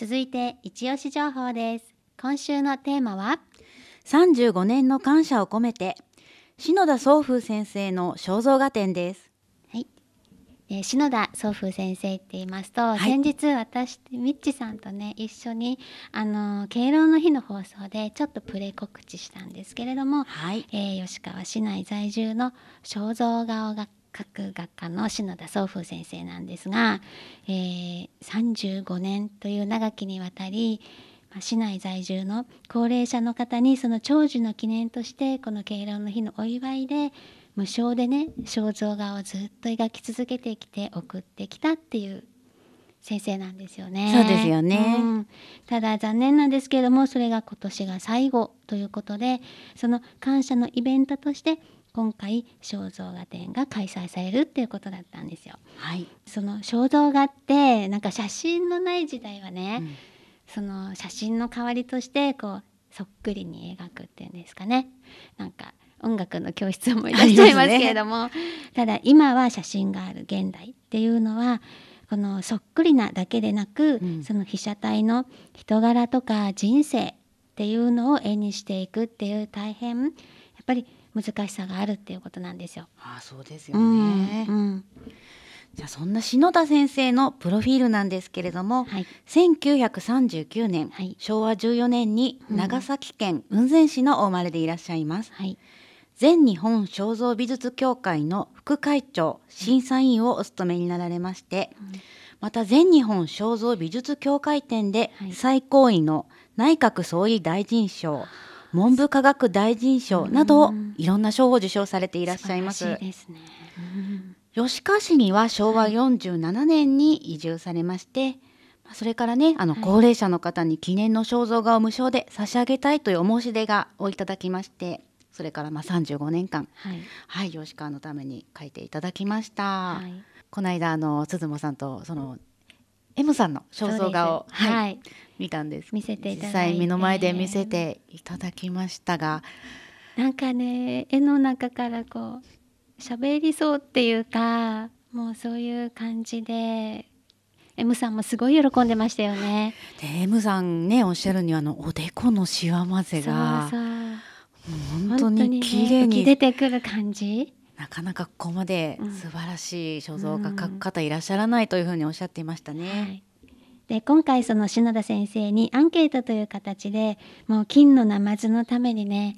続いて一押し情報です今週のテーマは35年の感謝を込めて篠田宗風先生の肖像画展ですはい、えー、篠田宗風先生って言いますと、はい、先日私ミッチさんとね一緒にあの敬老の日の放送でちょっとプレ告知したんですけれども、はい、えー、吉川市内在住の肖像画をが各学科の篠田宗風先生なんですが、えー、35年という長きにわたり市内在住の高齢者の方にその長寿の記念としてこの敬老の日のお祝いで無償でね肖像画をずっと描き続けてきて送ってきたっていう先生なんですよね。そうですよね、うん、ただ残念なんですけれどもそれが今年が最後ということでその感謝のイベントとして今回肖像画展が開催されるっていうことだったんですよ。はい、その肖像画ってなんか写真のない時代はね、うん、その写真の代わりとしてこうそっくりに描くっていうんですかね。なんか音楽の教室思い出しちゃいますけれども、ね、ただ今は写真がある現代っていうのはこのそっくりなだけでなく、うん、その被写体の人柄とか人生っていうのを絵にしていくっていう大変っぱり難しさがあるっていうことなんですよ。あそうですよね、うんうん、じゃあそんな篠田先生のプロフィールなんですけれども、はい、1939年、はい、昭和14年に長崎県雲仙市のお生まれでいらっしゃいます。はい全日本肖像美術協会の副会長審査員をお務めになられまして、うん、また全日本肖像美術協会展で最高位の内閣総理大臣賞、はい文部科学大臣賞など、いろんな賞を受賞されていらっしゃいます。すね、吉川市には昭和47年に移住されまして、それからね、あの高齢者の方に記念の肖像画を無償で差し上げたいというお申し出がをいただきまして、それからまあ35年間、はい、はい、吉川のために書いていただきました。はい、この間あの鈴間さんとその M さんの肖像画を、はい、はい、見たんです見せていただいて目の前で見せていただきましたがなんかね絵の中からこう喋りそうっていうかもうそういう感じで M さんもすごい喜んでましたよね。で M さんねおっしゃるにはあのおでこのしわ混ぜが本当に綺麗に、ね、出てくる感じなかなかここまで素晴らしい肖像画描く方いらっしゃらないというふうにおっしゃっていましたね。はいで今回その篠田先生にアンケートという形でもう金のナマズのためにね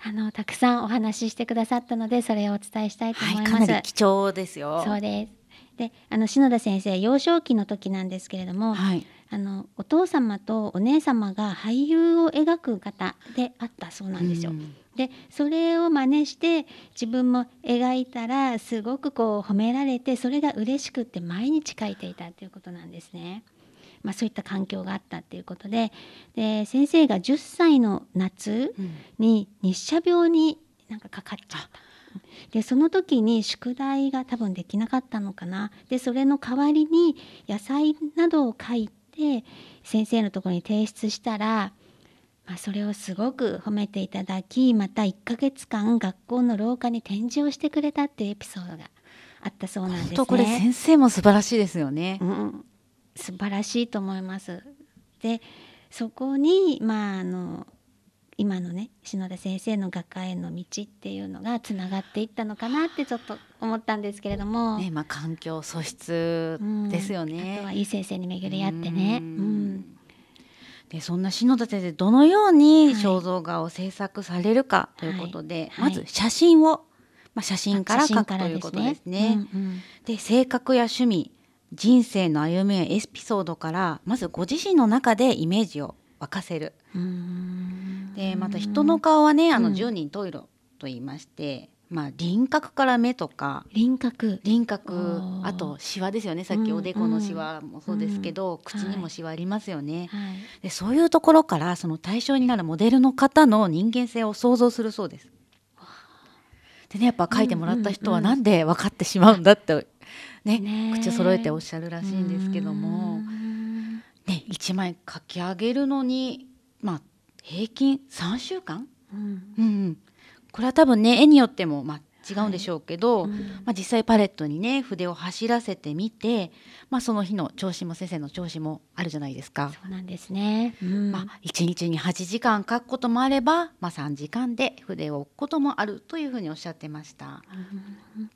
あのたくさんお話ししてくださったのでそれをお伝えしたいと思います。はい、貴重ですよ。そうです。であの篠田先生幼少期の時なんですけれども、はい、あのお父様とお姉様が俳優を描く方であったそうなんですよ。うん、でそれを真似して自分も描いたらすごくこう褒められてそれが嬉しくって毎日書いていたということなんですね。まあ、そういった環境があったっていうことでで先生が10歳の夏に日射病になんかかかっちゃった。うんでその時に宿題が多分できなかったのかなでそれの代わりに野菜などを書いて先生のところに提出したら、まあ、それをすごく褒めていただきまた1ヶ月間学校の廊下に展示をしてくれたっていうエピソードがあったそうなんですね。これ先生も素晴らしいですよね、うん、素晴らしいと思いますでそこに、まあ、あの今のね篠田先生の画家への道っていうのがつながっていったのかなってちょっと思ったんですけれども、ねまあ、環境素質ですよね、うん、あとはいい先生に巡り合ってね。でそんな篠田先生どのように肖像画を制作されるかということで、はいはい、まず写真を、まあ、写真から描くということですね。で、ねうんうん、性格や趣味人生の歩みやエピソードからまずご自身の中でイメージを沸かせる。でまた人の顔はねあの十人十色と言いまして、まあ、輪郭から目とか輪郭輪郭あとしわですよねさっきおでこのシワもそうですけど、うんうん、口にもしわありますよね、はい、でそういうところからその対象になるモデルの方の人間性を想像するそうです。でねやっぱ書いてもらった人はなんで分かってしまうんだって、ね、ね口を揃えておっしゃるらしいんですけども、ね、1枚書き上げるのにまあ平均3週間、うん、うん、これは多分ね絵によっても、まあ、違うんでしょうけど、はいうん、まあ、実際パレットにね筆を走らせてみて、まあ、その日の調子も先生の調子もあるじゃないですか。そうなんですね、うん、まあ、1日に8時間書くこともあれば、まあ、3時間で筆を置くこともあるというふうにおっしゃってました。うん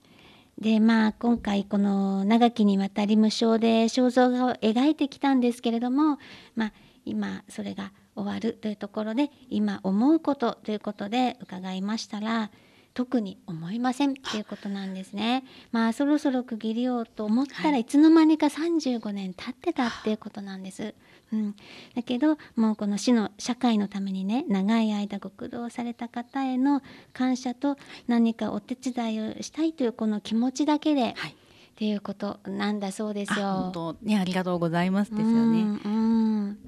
でまあ今回この長きにわたり無償で肖像画を描いてきたんですけれども、まあ、今それが終わるというところで今思うことということで伺いましたら特に思いませんっていうことなんですね。まあそろそろ区切りようと思ったらいつの間にか35年経ってたっていうことなんです。うん、だけどもうこの市の社会のためにね長い間ご苦労された方への感謝と何かお手伝いをしたいというこの気持ちだけで、はい、っていうことなんだそうですよ。本当ねありがとうございますですよね。うん、うん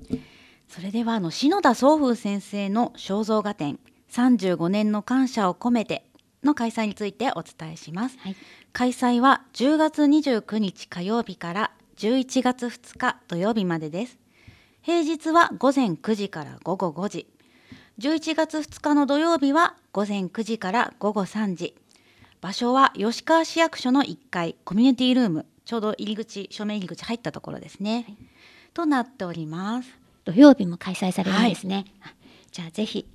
それではあの篠田宗風先生の肖像画展35年の感謝を込めての開催についてお伝えします、はい、開催は10月29日火曜日から11月2日土曜日までです平日は午前9時から午後5時11月2日の土曜日は午前9時から午後3時場所は吉川市役所の1階コミュニティルームちょうど入り口正面入り口入ったところですね、はい、となっております土曜日も開催されるんですね。はい、じゃあぜひ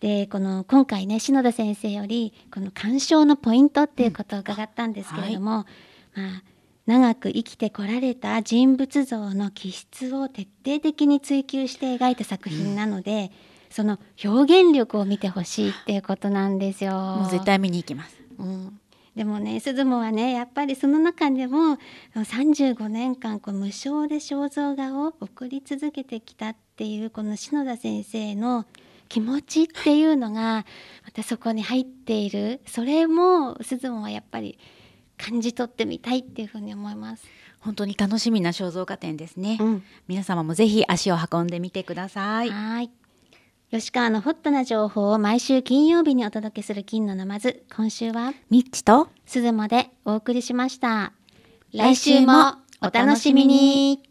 でこの今回ね篠田先生よりこの鑑賞のポイントっていうことを伺ったんですけれども、うんはい、まあ、長く生きてこられた人物像の気質を徹底的に追求して描いた作品なので、うん、その表現力を見てほしいっていうことなんですよ。もう絶対見に行きます、うんでもね鈴もはねやっぱりその中でも35年間こう無償で肖像画を送り続けてきたっていうこの篠田先生の気持ちっていうのがまたそこに入っているそれも鈴もはやっぱり感じ取ってみたいっていうふうに思います。本当に楽しみな肖像画展ですね、うん、皆様もぜひ足を運んでみてください。はい吉川のホットな情報を毎週金曜日にお届けする金のナマズ今週はミッチと鈴までお送りしました来週もお楽しみに